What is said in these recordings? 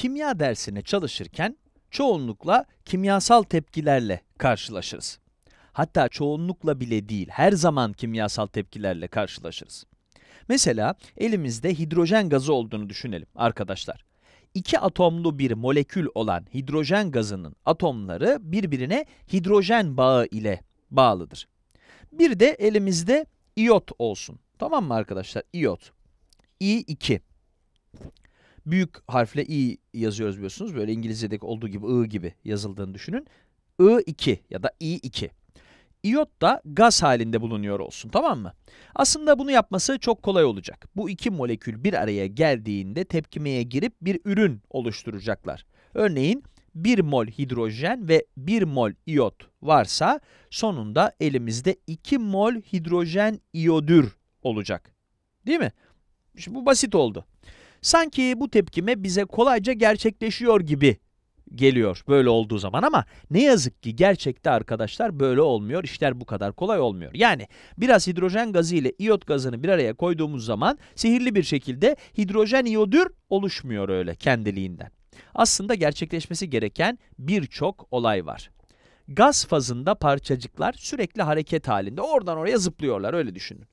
kimya dersine çalışırken çoğunlukla kimyasal tepkilerle karşılaşırız. Hatta çoğunlukla bile değil, her zaman kimyasal tepkilerle karşılaşırız. Mesela elimizde hidrojen gazı olduğunu düşünelim arkadaşlar. İki atomlu bir molekül olan hidrojen gazının atomları birbirine hidrojen bağı ile bağlıdır. Bir de elimizde iot olsun. Tamam mı arkadaşlar? İyot. İ2 büyük harfle i yazıyoruz biliyorsunuz. Böyle İngilizce'deki olduğu gibi I gibi yazıldığını düşünün. I2 ya da I2. İyot da gaz halinde bulunuyor olsun tamam mı? Aslında bunu yapması çok kolay olacak. Bu iki molekül bir araya geldiğinde tepkimeye girip bir ürün oluşturacaklar. Örneğin 1 mol hidrojen ve 1 mol iyot varsa sonunda elimizde 2 mol hidrojen iyodür olacak. Değil mi? Şimdi bu basit oldu. Sanki bu tepkime bize kolayca gerçekleşiyor gibi geliyor böyle olduğu zaman ama ne yazık ki gerçekte arkadaşlar böyle olmuyor. İşler bu kadar kolay olmuyor. Yani biraz hidrojen gazı ile iyot gazını bir araya koyduğumuz zaman sihirli bir şekilde hidrojen iyodür oluşmuyor öyle kendiliğinden. Aslında gerçekleşmesi gereken birçok olay var. Gaz fazında parçacıklar sürekli hareket halinde oradan oraya zıplıyorlar öyle düşünün.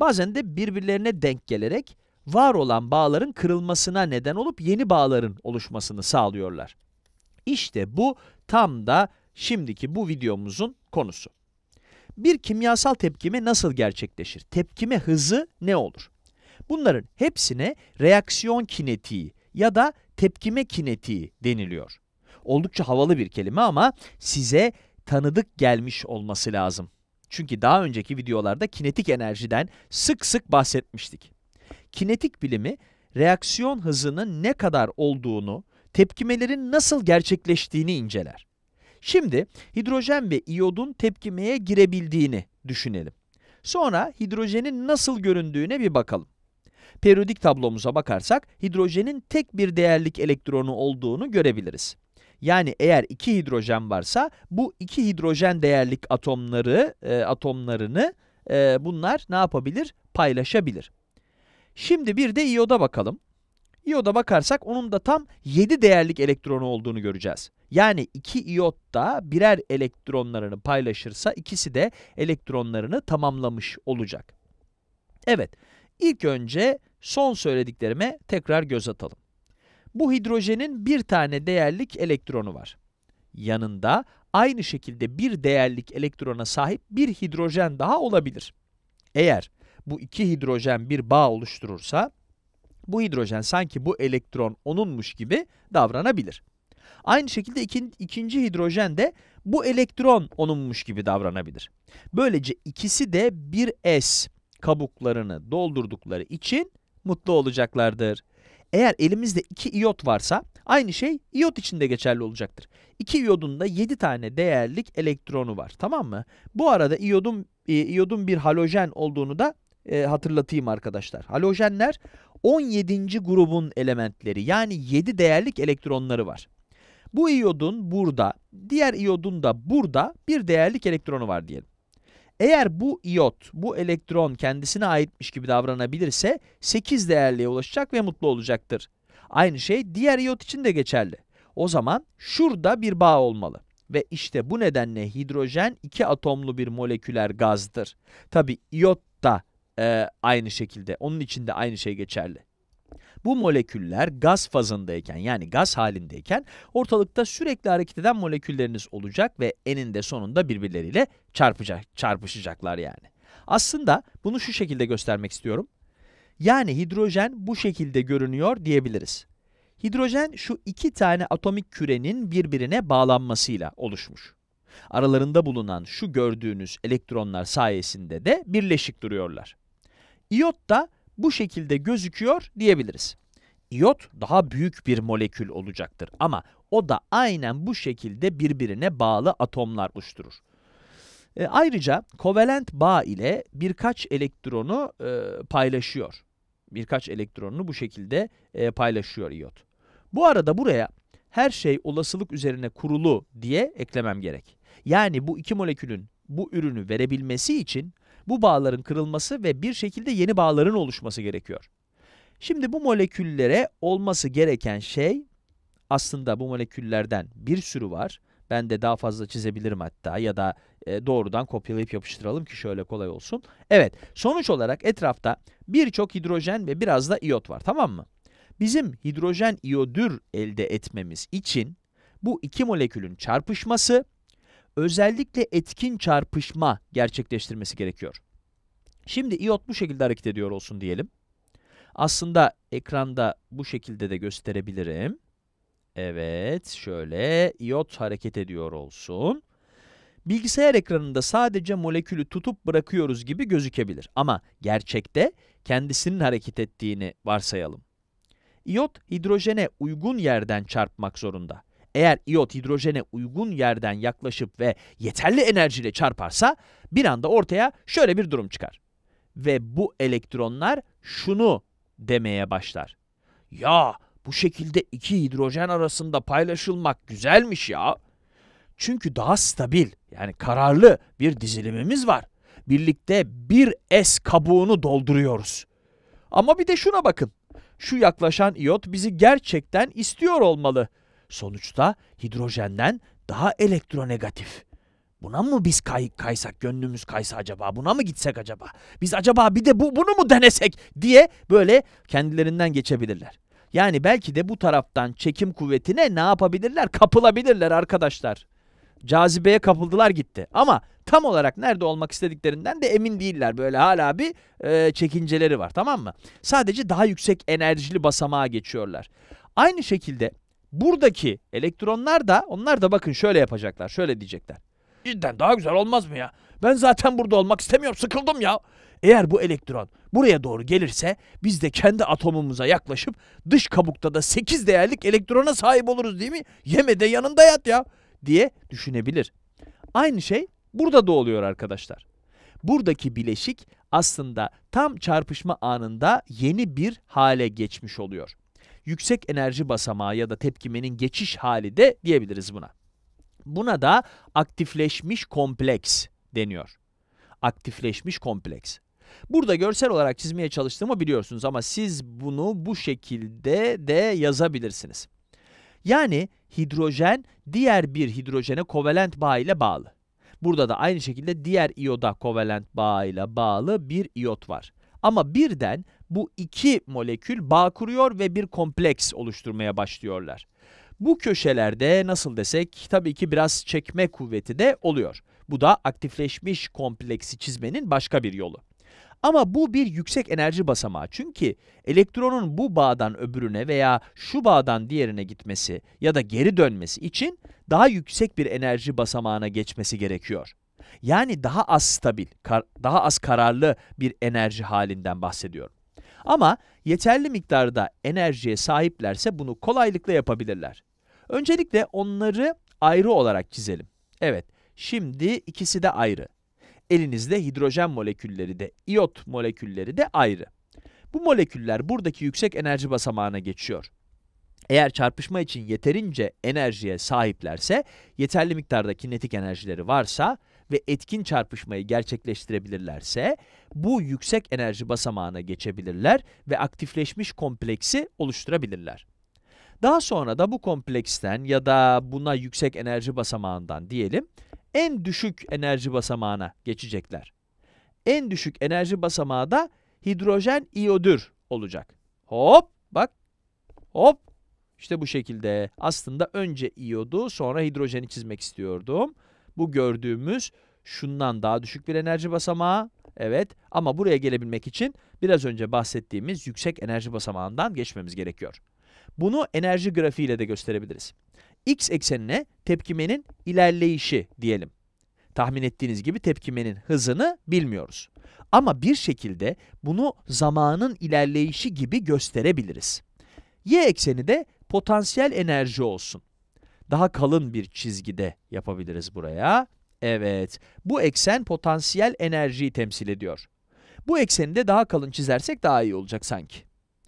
Bazen de birbirlerine denk gelerek var olan bağların kırılmasına neden olup yeni bağların oluşmasını sağlıyorlar. İşte bu tam da şimdiki bu videomuzun konusu. Bir kimyasal tepkime nasıl gerçekleşir? Tepkime hızı ne olur? Bunların hepsine reaksiyon kinetiği ya da tepkime kinetiği deniliyor. Oldukça havalı bir kelime ama size tanıdık gelmiş olması lazım. Çünkü daha önceki videolarda kinetik enerjiden sık sık bahsetmiştik kinetik bilimi reaksiyon hızının ne kadar olduğunu, tepkimelerin nasıl gerçekleştiğini inceler. Şimdi hidrojen ve iyodun tepkimeye girebildiğini düşünelim. Sonra hidrojenin nasıl göründüğüne bir bakalım. Periyodik tablomuza bakarsak hidrojenin tek bir değerlik elektronu olduğunu görebiliriz. Yani eğer iki hidrojen varsa bu iki hidrojen değerlik atomları e, atomlarını e, bunlar ne yapabilir? Paylaşabilir. Şimdi bir de iyoda bakalım. İyoda bakarsak onun da tam 7 değerlik elektronu olduğunu göreceğiz. Yani iki iyot da birer elektronlarını paylaşırsa ikisi de elektronlarını tamamlamış olacak. Evet, ilk önce son söylediklerime tekrar göz atalım. Bu hidrojenin bir tane değerlik elektronu var. Yanında aynı şekilde bir değerlik elektrona sahip bir hidrojen daha olabilir. Eğer bu iki hidrojen bir bağ oluşturursa bu hidrojen sanki bu elektron onunmuş gibi davranabilir. Aynı şekilde ikinci hidrojen de bu elektron onunmuş gibi davranabilir. Böylece ikisi de bir S kabuklarını doldurdukları için mutlu olacaklardır. Eğer elimizde iki iot varsa aynı şey iot için de geçerli olacaktır. İki iodun da 7 tane değerlik elektronu var tamam mı? Bu arada iodun e, iodun bir halojen olduğunu da e, hatırlatayım arkadaşlar. Halojenler 17. grubun elementleri yani 7 değerlik elektronları var. Bu iyodun burada, diğer iyodun da burada bir değerlik elektronu var diyelim. Eğer bu iyot, bu elektron kendisine aitmiş gibi davranabilirse 8 değerliğe ulaşacak ve mutlu olacaktır. Aynı şey diğer iyot için de geçerli. O zaman şurada bir bağ olmalı. Ve işte bu nedenle hidrojen iki atomlu bir moleküler gazdır. Tabi iyot da e, aynı şekilde. Onun için de aynı şey geçerli. Bu moleküller gaz fazındayken yani gaz halindeyken ortalıkta sürekli hareket eden molekülleriniz olacak ve eninde sonunda birbirleriyle çarpacak, çarpışacaklar yani. Aslında bunu şu şekilde göstermek istiyorum. Yani hidrojen bu şekilde görünüyor diyebiliriz. Hidrojen şu iki tane atomik kürenin birbirine bağlanmasıyla oluşmuş. Aralarında bulunan şu gördüğünüz elektronlar sayesinde de birleşik duruyorlar. İyot da bu şekilde gözüküyor diyebiliriz. İyot daha büyük bir molekül olacaktır ama o da aynen bu şekilde birbirine bağlı atomlar oluşturur. E, ayrıca kovalent bağ ile birkaç elektronu e, paylaşıyor. Birkaç elektronunu bu şekilde e, paylaşıyor iyot. Bu arada buraya her şey olasılık üzerine kurulu diye eklemem gerek. Yani bu iki molekülün bu ürünü verebilmesi için bu bağların kırılması ve bir şekilde yeni bağların oluşması gerekiyor. Şimdi bu moleküllere olması gereken şey aslında bu moleküllerden bir sürü var. Ben de daha fazla çizebilirim hatta ya da e, doğrudan kopyalayıp yapıştıralım ki şöyle kolay olsun. Evet sonuç olarak etrafta birçok hidrojen ve biraz da iot var tamam mı? Bizim hidrojen iodür elde etmemiz için bu iki molekülün çarpışması özellikle etkin çarpışma gerçekleştirmesi gerekiyor. Şimdi iot bu şekilde hareket ediyor olsun diyelim. Aslında ekranda bu şekilde de gösterebilirim. Evet, şöyle iot hareket ediyor olsun. Bilgisayar ekranında sadece molekülü tutup bırakıyoruz gibi gözükebilir ama gerçekte kendisinin hareket ettiğini varsayalım. İyot hidrojene uygun yerden çarpmak zorunda. Eğer iot hidrojene uygun yerden yaklaşıp ve yeterli enerjiyle çarparsa bir anda ortaya şöyle bir durum çıkar. Ve bu elektronlar şunu demeye başlar. Ya bu şekilde iki hidrojen arasında paylaşılmak güzelmiş ya. Çünkü daha stabil yani kararlı bir dizilimimiz var. Birlikte bir S kabuğunu dolduruyoruz. Ama bir de şuna bakın. Şu yaklaşan iot bizi gerçekten istiyor olmalı. Sonuçta hidrojenden daha elektronegatif. Buna mı biz kay kaysak, gönlümüz kaysa acaba? Buna mı gitsek acaba? Biz acaba bir de bu bunu mu denesek diye böyle kendilerinden geçebilirler. Yani belki de bu taraftan çekim kuvvetine ne yapabilirler? Kapılabilirler arkadaşlar. Cazibeye kapıldılar gitti. Ama tam olarak nerede olmak istediklerinden de emin değiller. Böyle hala bir e, çekinceleri var tamam mı? Sadece daha yüksek enerjili basamağa geçiyorlar. Aynı şekilde buradaki elektronlar da onlar da bakın şöyle yapacaklar. Şöyle diyecekler. Cidden daha güzel olmaz mı ya? Ben zaten burada olmak istemiyorum. Sıkıldım ya. Eğer bu elektron buraya doğru gelirse biz de kendi atomumuza yaklaşıp dış kabukta da 8 değerlik elektrona sahip oluruz değil mi? Yeme de yanında yat ya diye düşünebilir. Aynı şey burada da oluyor arkadaşlar. Buradaki bileşik aslında tam çarpışma anında yeni bir hale geçmiş oluyor yüksek enerji basamağı ya da tepkimenin geçiş hali de diyebiliriz buna. Buna da aktifleşmiş kompleks deniyor. Aktifleşmiş kompleks. Burada görsel olarak çizmeye çalıştığımı biliyorsunuz ama siz bunu bu şekilde de yazabilirsiniz. Yani hidrojen diğer bir hidrojene kovalent bağ ile bağlı. Burada da aynı şekilde diğer iyoda kovalent bağ ile bağlı bir iyot var. Ama birden bu iki molekül bağ kuruyor ve bir kompleks oluşturmaya başlıyorlar. Bu köşelerde nasıl desek tabii ki biraz çekme kuvveti de oluyor. Bu da aktifleşmiş kompleksi çizmenin başka bir yolu. Ama bu bir yüksek enerji basamağı çünkü elektronun bu bağdan öbürüne veya şu bağdan diğerine gitmesi ya da geri dönmesi için daha yüksek bir enerji basamağına geçmesi gerekiyor. Yani daha az stabil, daha az kararlı bir enerji halinden bahsediyorum. Ama yeterli miktarda enerjiye sahiplerse bunu kolaylıkla yapabilirler. Öncelikle onları ayrı olarak çizelim. Evet, şimdi ikisi de ayrı. Elinizde hidrojen molekülleri de, iot molekülleri de ayrı. Bu moleküller buradaki yüksek enerji basamağına geçiyor. Eğer çarpışma için yeterince enerjiye sahiplerse, yeterli miktarda kinetik enerjileri varsa, ve etkin çarpışmayı gerçekleştirebilirlerse bu yüksek enerji basamağına geçebilirler ve aktifleşmiş kompleksi oluşturabilirler. Daha sonra da bu kompleksten ya da buna yüksek enerji basamağından diyelim en düşük enerji basamağına geçecekler. En düşük enerji basamağı da hidrojen iyodür olacak. Hop bak hop işte bu şekilde aslında önce iyodu sonra hidrojeni çizmek istiyordum. Bu gördüğümüz şundan daha düşük bir enerji basamağı. Evet ama buraya gelebilmek için biraz önce bahsettiğimiz yüksek enerji basamağından geçmemiz gerekiyor. Bunu enerji grafiğiyle de gösterebiliriz. X eksenine tepkimenin ilerleyişi diyelim. Tahmin ettiğiniz gibi tepkimenin hızını bilmiyoruz. Ama bir şekilde bunu zamanın ilerleyişi gibi gösterebiliriz. Y ekseni de potansiyel enerji olsun. Daha kalın bir çizgide yapabiliriz buraya. Evet, bu eksen potansiyel enerjiyi temsil ediyor. Bu ekseni de daha kalın çizersek daha iyi olacak sanki.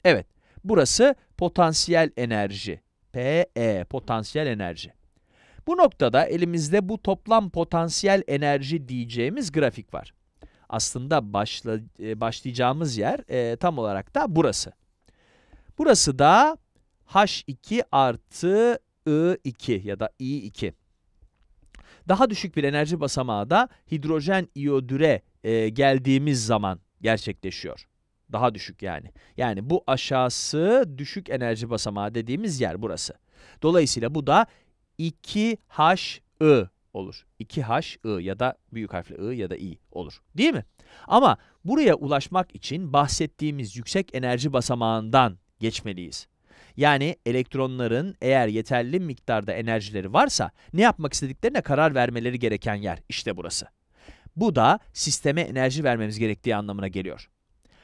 Evet, burası potansiyel enerji. PE, potansiyel enerji. Bu noktada elimizde bu toplam potansiyel enerji diyeceğimiz grafik var. Aslında başla, e, başlayacağımız yer e, tam olarak da burası. Burası da H2 artı I2 ya da I2. Daha düşük bir enerji basamağı da hidrojen iyodüre e, geldiğimiz zaman gerçekleşiyor. Daha düşük yani. Yani bu aşağısı düşük enerji basamağı dediğimiz yer burası. Dolayısıyla bu da 2HI olur. 2HI ya da büyük harfle I ya da I olur. Değil mi? Ama buraya ulaşmak için bahsettiğimiz yüksek enerji basamağından geçmeliyiz. Yani elektronların eğer yeterli miktarda enerjileri varsa ne yapmak istediklerine karar vermeleri gereken yer işte burası. Bu da sisteme enerji vermemiz gerektiği anlamına geliyor.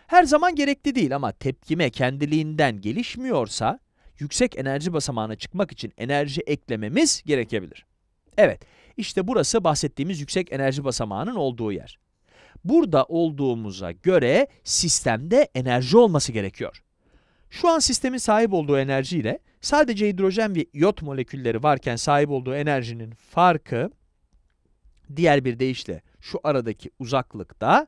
Her zaman gerekli değil ama tepkime kendiliğinden gelişmiyorsa yüksek enerji basamağına çıkmak için enerji eklememiz gerekebilir. Evet, işte burası bahsettiğimiz yüksek enerji basamağının olduğu yer. Burada olduğumuza göre sistemde enerji olması gerekiyor. Şu an sistemin sahip olduğu enerjiyle sadece hidrojen ve iot molekülleri varken sahip olduğu enerjinin farkı diğer bir deyişle şu aradaki uzaklıkta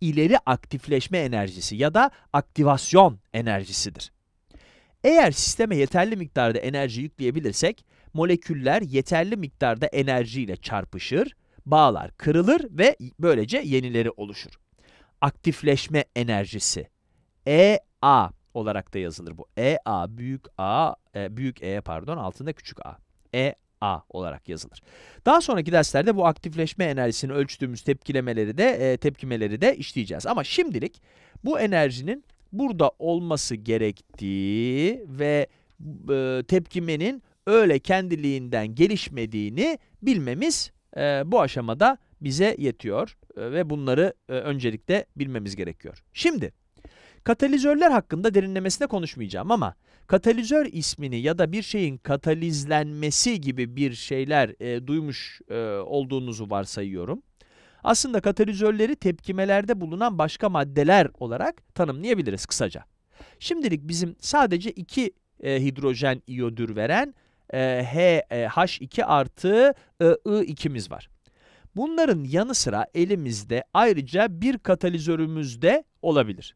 ileri aktifleşme enerjisi ya da aktivasyon enerjisidir. Eğer sisteme yeterli miktarda enerji yükleyebilirsek, moleküller yeterli miktarda enerjiyle çarpışır, bağlar kırılır ve böylece yenileri oluşur. Aktifleşme enerjisi EA olarak da yazılır bu. E A büyük A e, büyük E pardon altında küçük A. E A olarak yazılır. Daha sonraki derslerde bu aktifleşme enerjisini ölçtüğümüz tepkilemeleri de e, tepkimeleri de işleyeceğiz. Ama şimdilik bu enerjinin burada olması gerektiği ve e, tepkimenin öyle kendiliğinden gelişmediğini bilmemiz e, bu aşamada bize yetiyor e, ve bunları e, öncelikle bilmemiz gerekiyor. Şimdi Katalizörler hakkında derinlemesine konuşmayacağım ama katalizör ismini ya da bir şeyin katalizlenmesi gibi bir şeyler e, duymuş e, olduğunuzu varsayıyorum. Aslında katalizörleri tepkimelerde bulunan başka maddeler olarak tanımlayabiliriz kısaca. Şimdilik bizim sadece iki e, hidrojen iyodür veren e, H, e, H2 artı e, I2'miz var. Bunların yanı sıra elimizde ayrıca bir katalizörümüz de olabilir.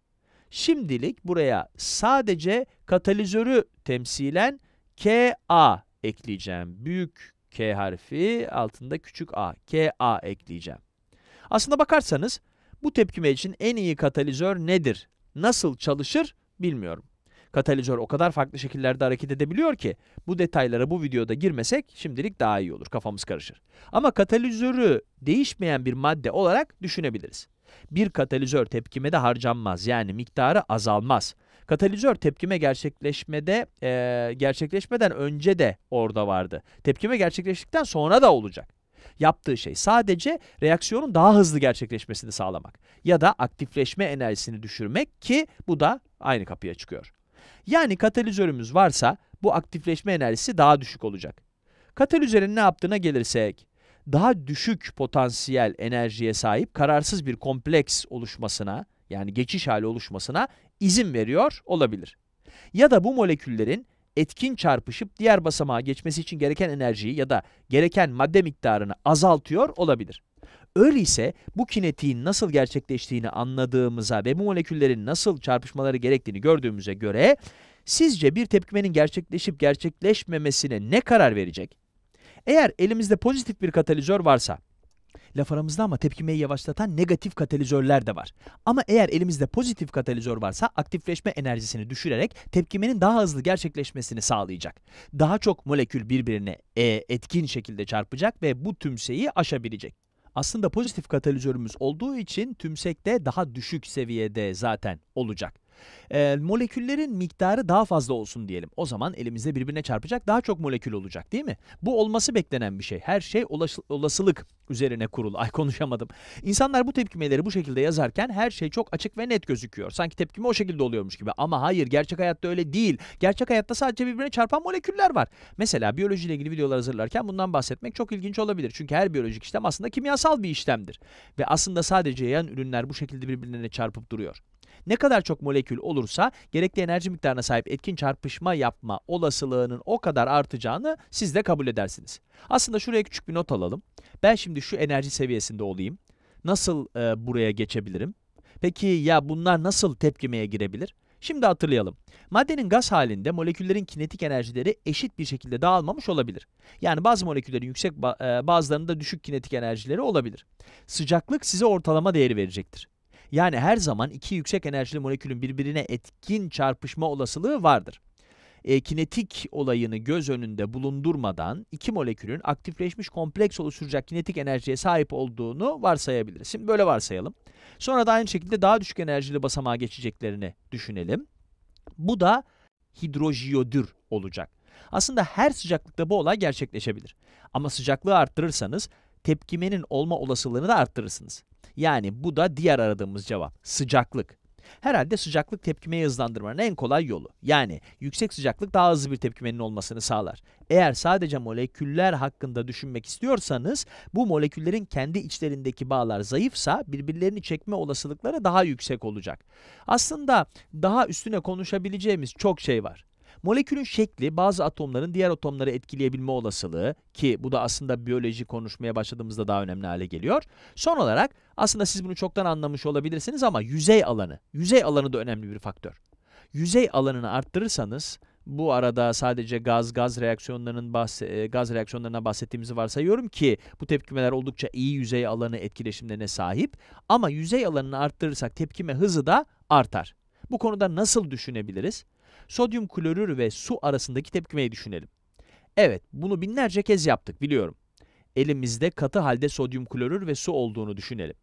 Şimdilik buraya sadece katalizörü temsilen KA ekleyeceğim. Büyük K harfi altında küçük a, KA ekleyeceğim. Aslında bakarsanız bu tepkime için en iyi katalizör nedir, nasıl çalışır bilmiyorum. Katalizör o kadar farklı şekillerde hareket edebiliyor ki bu detaylara bu videoda girmesek şimdilik daha iyi olur, kafamız karışır. Ama katalizörü değişmeyen bir madde olarak düşünebiliriz bir katalizör tepkime de harcanmaz. Yani miktarı azalmaz. Katalizör tepkime gerçekleşmede e, gerçekleşmeden önce de orada vardı. Tepkime gerçekleştikten sonra da olacak. Yaptığı şey sadece reaksiyonun daha hızlı gerçekleşmesini sağlamak ya da aktifleşme enerjisini düşürmek ki bu da aynı kapıya çıkıyor. Yani katalizörümüz varsa bu aktifleşme enerjisi daha düşük olacak. Katalizörün ne yaptığına gelirsek, daha düşük potansiyel enerjiye sahip kararsız bir kompleks oluşmasına yani geçiş hali oluşmasına izin veriyor olabilir. Ya da bu moleküllerin etkin çarpışıp diğer basamağa geçmesi için gereken enerjiyi ya da gereken madde miktarını azaltıyor olabilir. Öyleyse bu kinetiğin nasıl gerçekleştiğini anladığımıza ve bu moleküllerin nasıl çarpışmaları gerektiğini gördüğümüze göre sizce bir tepkimenin gerçekleşip gerçekleşmemesine ne karar verecek? Eğer elimizde pozitif bir katalizör varsa, laf aramızda ama tepkimeyi yavaşlatan negatif katalizörler de var. Ama eğer elimizde pozitif katalizör varsa aktifleşme enerjisini düşürerek tepkimenin daha hızlı gerçekleşmesini sağlayacak. Daha çok molekül birbirine e, etkin şekilde çarpacak ve bu tümseyi aşabilecek aslında pozitif katalizörümüz olduğu için tümsek de daha düşük seviyede zaten olacak. E, moleküllerin miktarı daha fazla olsun diyelim. O zaman elimizde birbirine çarpacak daha çok molekül olacak değil mi? Bu olması beklenen bir şey. Her şey olasılık üzerine kurulu. Ay konuşamadım. İnsanlar bu tepkimeleri bu şekilde yazarken her şey çok açık ve net gözüküyor. Sanki tepkime o şekilde oluyormuş gibi. Ama hayır gerçek hayatta öyle değil. Gerçek hayatta sadece birbirine çarpan moleküller var. Mesela biyolojiyle ilgili videolar hazırlarken bundan bahsetmek çok ilginç olabilir. Çünkü her biyolojik işlem aslında kimyasal bir işlemdir. Ve aslında sadece yan ürünler bu şekilde birbirlerine çarpıp duruyor. Ne kadar çok molekül olursa gerekli enerji miktarına sahip etkin çarpışma yapma olasılığının o kadar artacağını siz de kabul edersiniz. Aslında şuraya küçük bir not alalım. Ben şimdi şu enerji seviyesinde olayım. Nasıl e, buraya geçebilirim? Peki ya bunlar nasıl tepkimeye girebilir? Şimdi hatırlayalım. Maddenin gaz halinde moleküllerin kinetik enerjileri eşit bir şekilde dağılmamış olabilir. Yani bazı moleküllerin yüksek e, bazılarının da düşük kinetik enerjileri olabilir. Sıcaklık size ortalama değeri verecektir. Yani her zaman iki yüksek enerjili molekülün birbirine etkin çarpışma olasılığı vardır. E, kinetik olayını göz önünde bulundurmadan iki molekülün aktifleşmiş kompleks oluşturacak kinetik enerjiye sahip olduğunu varsayabiliriz. Şimdi böyle varsayalım. Sonra da aynı şekilde daha düşük enerjili basamağa geçeceklerini düşünelim. Bu da hidrojiyodür olacak. Aslında her sıcaklıkta bu olay gerçekleşebilir. Ama sıcaklığı arttırırsanız tepkimenin olma olasılığını da arttırırsınız. Yani bu da diğer aradığımız cevap. Sıcaklık. Herhalde sıcaklık tepkimeyi hızlandırmanın en kolay yolu. Yani yüksek sıcaklık daha hızlı bir tepkimenin olmasını sağlar. Eğer sadece moleküller hakkında düşünmek istiyorsanız bu moleküllerin kendi içlerindeki bağlar zayıfsa birbirlerini çekme olasılıkları daha yüksek olacak. Aslında daha üstüne konuşabileceğimiz çok şey var. Molekülün şekli bazı atomların diğer atomları etkileyebilme olasılığı ki bu da aslında biyoloji konuşmaya başladığımızda daha önemli hale geliyor. Son olarak aslında siz bunu çoktan anlamış olabilirsiniz ama yüzey alanı. Yüzey alanı da önemli bir faktör. Yüzey alanını arttırırsanız bu arada sadece gaz gaz reaksiyonlarının bahse, e, gaz reaksiyonlarına bahsettiğimizi varsayıyorum ki bu tepkimeler oldukça iyi yüzey alanı etkileşimlerine sahip ama yüzey alanını arttırırsak tepkime hızı da artar. Bu konuda nasıl düşünebiliriz? sodyum klorür ve su arasındaki tepkimeyi düşünelim. Evet, bunu binlerce kez yaptık biliyorum. Elimizde katı halde sodyum klorür ve su olduğunu düşünelim.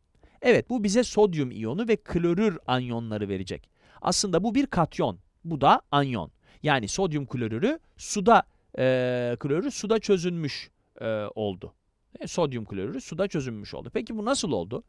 Evet, bu bize sodyum iyonu ve klorür anyonları verecek. Aslında bu bir katyon, bu da anyon. Yani sodyum klorürü suda e, klorürü suda çözünmüş e, oldu. E, sodyum klorürü suda çözünmüş oldu. Peki bu nasıl oldu?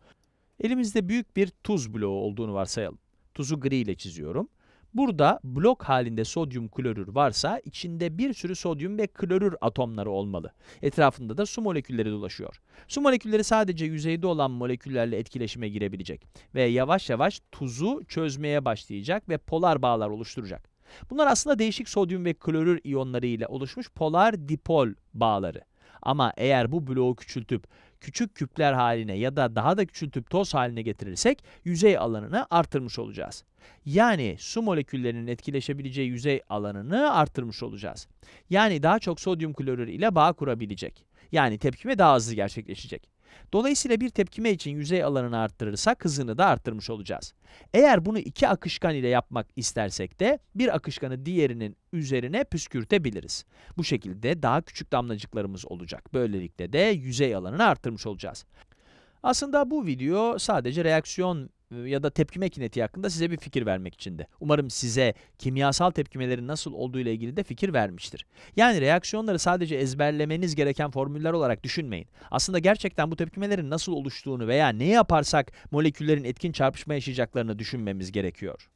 Elimizde büyük bir tuz bloğu olduğunu varsayalım. Tuzu gri ile çiziyorum. Burada blok halinde sodyum klorür varsa içinde bir sürü sodyum ve klorür atomları olmalı. Etrafında da su molekülleri dolaşıyor. Su molekülleri sadece yüzeyde olan moleküllerle etkileşime girebilecek ve yavaş yavaş tuzu çözmeye başlayacak ve polar bağlar oluşturacak. Bunlar aslında değişik sodyum ve klorür iyonları ile oluşmuş polar dipol bağları. Ama eğer bu bloğu küçültüp küçük küpler haline ya da daha da küçültüp toz haline getirirsek yüzey alanını artırmış olacağız. Yani su moleküllerinin etkileşebileceği yüzey alanını artırmış olacağız. Yani daha çok sodyum klorür ile bağ kurabilecek. Yani tepkime daha hızlı gerçekleşecek. Dolayısıyla bir tepkime için yüzey alanını arttırırsak hızını da arttırmış olacağız. Eğer bunu iki akışkan ile yapmak istersek de bir akışkanı diğerinin üzerine püskürtebiliriz. Bu şekilde daha küçük damlacıklarımız olacak. Böylelikle de yüzey alanını arttırmış olacağız. Aslında bu video sadece reaksiyon ya da tepkime kinetiği hakkında size bir fikir vermek içindi. Umarım size kimyasal tepkimelerin nasıl olduğu ile ilgili de fikir vermiştir. Yani reaksiyonları sadece ezberlemeniz gereken formüller olarak düşünmeyin. Aslında gerçekten bu tepkimelerin nasıl oluştuğunu veya ne yaparsak moleküllerin etkin çarpışma yaşayacaklarını düşünmemiz gerekiyor.